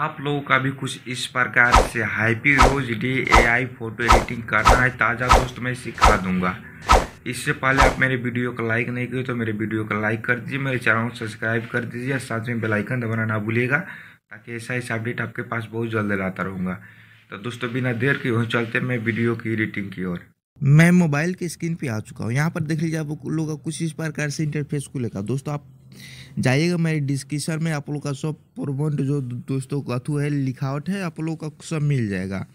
आप लोगों का भी कुछ इस प्रकार से हाईपी रोज D A I photo editing करना है ताज़ा दोस्त मैं सिखा दूंगा इससे पहले आप मेरे वीडियो को लाइक नहीं किए तो मेरे वीडियो को लाइक कर दीजिए मेरे चैनल को सब्सक्राइब कर दीजिए और साथ में बेलाइकन दबाना ना भूलिएगा ताकि ऐसा ऐसा अपडेट आपके पास बहुत जल्द लाता रहूँगा तो दोस्तों बिना देर के वहीं चलते मैं वीडियो की एडिटिंग की ओर मैं मोबाइल के स्क्रीन पे आ चुका हूँ यहाँ पर देख लीजिए आप लोगों का कुछ इस प्रकार से इंटरफेस खुलेगा दोस्तों आप जाइएगा मेरे डिस्क्रिप्शन में आप लोग का सब प्रबंध जो दोस्तों का अथू है लिखावट है आप लोग का सब मिल जाएगा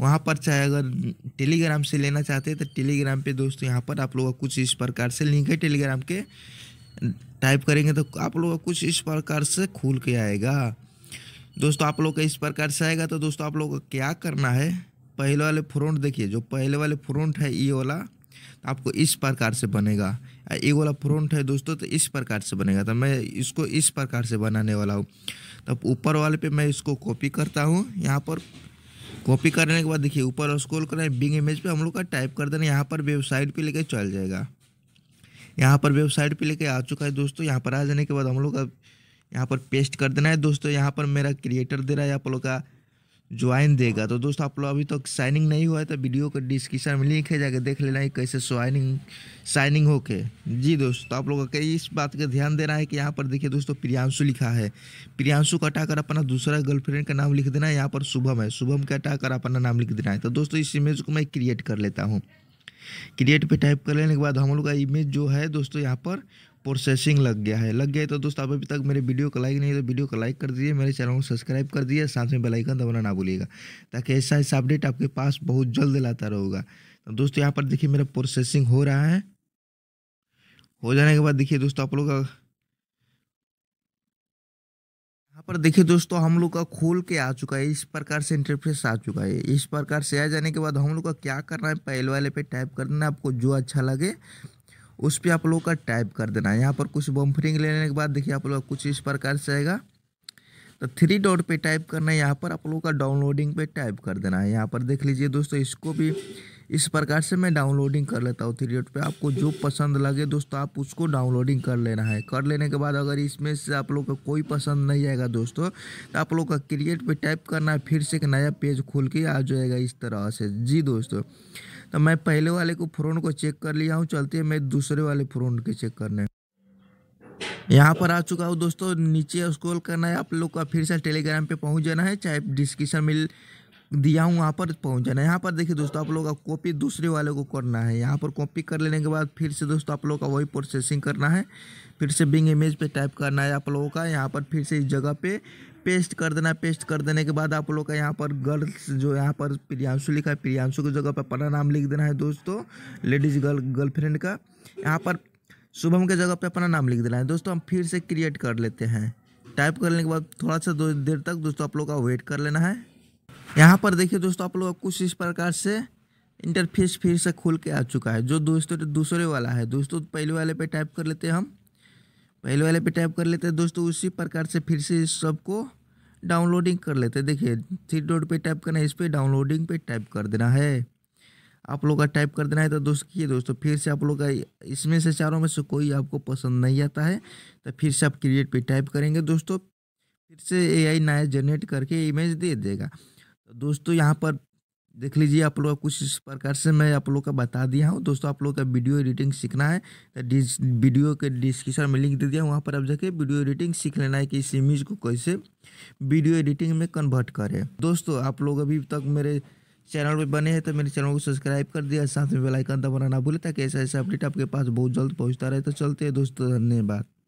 वहाँ पर चाहे अगर टेलीग्राम से लेना चाहते हैं तो टेलीग्राम पे दोस्तों यहाँ पर आप लोग का कुछ इस प्रकार से लिंक है टेलीग्राम के टाइप करेंगे तो आप लोग का कुछ इस प्रकार से खुल के आएगा दोस्तों आप लोग का इस प्रकार से आएगा तो दोस्तों आप लोग का क्या करना है पहले वाले फ्रंट देखिए जो पहले वाले फ्रंट है ये वाला तो आपको इस प्रकार से बनेगा ये वाला फ्रंट है दोस्तों तो इस प्रकार से बनेगा तो मैं इसको इस प्रकार से बनाने वाला हूँ तब तो ऊपर वाले पे मैं इसको कॉपी करता हूँ यहाँ पर कॉपी करने के बाद देखिए ऊपर स्क्रॉल करना है बिंग इमेज पे हम लोग का टाइप कर देना यहाँ पर वेबसाइट पे लेके चल जाएगा यहाँ पर वेबसाइट पे लेके आ चुका है दोस्तों यहाँ पर आ जाने के बाद हम लोग का यहाँ पर पेस्ट कर देना है दोस्तों यहाँ पर मेरा क्रिएटर दे रहा है आप लोग का ज्वाइन देगा तो दोस्तों आप लोग अभी तक तो साइनिंग नहीं हुआ है तो वीडियो को डिस्क्रिप्शन में लिंक है जाके देख लेना है कैसे साइनिंग साइनिंग हो के जी दोस्तों तो आप लोगों कई इस बात का ध्यान देना है कि यहाँ पर देखिए दोस्तों प्रियांशु लिखा है प्रियांशु को हटाकर अपना दूसरा गर्लफ्रेंड का नाम लिख देना है यहाँ पर शुभम है शुभम का हटाकर अपना नाम लिख देना है तो दोस्तों इस इमेज को मैं क्रिएट कर लेता हूँ क्रिएट पे टाइप कर लेने के बाद हम लोग का इमेज जो है दोस्तों यहाँ पर प्रोसेसिंग लग गया है लग गया है तो दोस्तों आप अभी तक मेरे वीडियो को लाइक नहीं तो वीडियो को लाइक कर दीजिए मेरे चैनल को सब्सक्राइब कर दीजिए साथ में बेलाइकन दबाना ना भूलिएगा ताकि ऐसा ऐसा अपडेट आपके पास बहुत जल्द लाता रहेगा तो दोस्तों यहाँ पर देखिए मेरा प्रोसेसिंग हो रहा है हो जाने के बाद देखिए दोस्तों आप लोग का यहाँ पर देखिए दोस्तों हम लोग का खोल के आ चुका है इस प्रकार से इंटरफेस आ चुका है इस प्रकार से आ जाने के बाद हम लोग का क्या करना है पहले वाले पे टाइप करना है आपको जो अच्छा लगे उस पर आप लोग का टाइप कर देना है यहाँ पर कुछ बम्फरिंग लेने के बाद देखिए आप लोग कुछ इस प्रकार से आएगा तो थ्री डॉट पे टाइप करना है यहाँ पर आप लोगों का डाउनलोडिंग पे टाइप कर देना है यहाँ पर देख लीजिए दोस्तों इसको भी इस प्रकार से मैं डाउनलोडिंग कर लेता हूँ थ्री डॉट पे आपको जो पसंद लगे दोस्तों आप उसको डाउनलोडिंग कर लेना है कर लेने के बाद अगर इसमें से आप लोग का कोई पसंद नहीं आएगा दोस्तों तो आप लोग का क्रिएट पे टाइप करना है फिर से एक नया पेज खोल के आ जाएगा इस तरह से जी दोस्तों तो मैं पहले वाले को फ़ोन को चेक कर लिया हूँ चलते हैं मैं दूसरे वाले फ़ोन के चेक करने यहाँ पर आ चुका हूँ दोस्तों नीचे स्क्रॉल करना है आप लोग का फिर से टेलीग्राम पे पहुँच जाना है चाहे डिस्क्रिप्शन मिल दिया हूँ वहाँ पर पहुँच जाना यहाँ पर देखिए दोस्तों आप लोग का कॉपी दूसरे वाले को करना है यहाँ पर कॉपी कर लेने के बाद फिर से दोस्तों आप लोग का वही प्रोसेसिंग करना है फिर से बिंग इमेज पे टाइप करना है आप लोगों का यहाँ पर फिर से इस जगह पे पेस्ट कर देना पेस्ट कर देने के बाद आप लोग का यहाँ पर गर्ल्स जो यहाँ पर प्रियांशु लिखा है प्रियांशु की जगह पर अपना नाम लिख देना है दोस्तों लेडीज़ गर्ल गर्लफ्रेंड का यहाँ पर शुभम के जगह पर अपना नाम लिख देना है दोस्तों हम फिर से क्रिएट कर लेते हैं टाइप करने के बाद थोड़ा सा देर तक दोस्तों आप लोग का वेट कर लेना है यहाँ पर देखिए दोस्तों आप लोग कुछ इस प्रकार से इंटरफेस फिर से खुल के आ चुका है जो दोस्तों तो दूसरे वाला है दोस्तों पहले वाले पे टाइप कर लेते हैं हम पहले वाले पे टाइप कर लेते हैं दोस्तों उसी प्रकार से फिर से इस सबको डाउनलोडिंग कर लेते हैं देखिए थ्री डॉट पे टाइप करना है इस पर डाउनलोडिंग पे टाइप कर देना है आप लोग का टाइप कर देना है तो दोस्त किए दोस्तों फिर से आप लोग का इसमें से चारों में से कोई आपको पसंद नहीं आता है तो फिर से आप क्रिएट पर टाइप करेंगे दोस्तों फिर से ए नया जनरेट करके इमेज दे देगा दोस्तों यहाँ पर देख लीजिए आप लोग कुछ इस प्रकार से मैं आप लोग का बता दिया हूँ दोस्तों आप लोग का वीडियो एडिटिंग सीखना है तो वीडियो के डिस्क्रिप्शन में लिंक दे दिया वहाँ पर आप जाके वीडियो एडिटिंग सीख लेना है कि इस इमेज को कैसे वीडियो एडिटिंग में कन्वर्ट करें दोस्तों आप लोग अभी तक मेरे चैनल पर बने हैं तो मेरे चैनल को सब्सक्राइब कर दिया साथ में बेलाइकन दबाना ना भूलें ताकि ऐसा ऐसा अपडेट आपके पास बहुत जल्द पहुँचता रहे तो चलते हैं दोस्तों धन्यवाद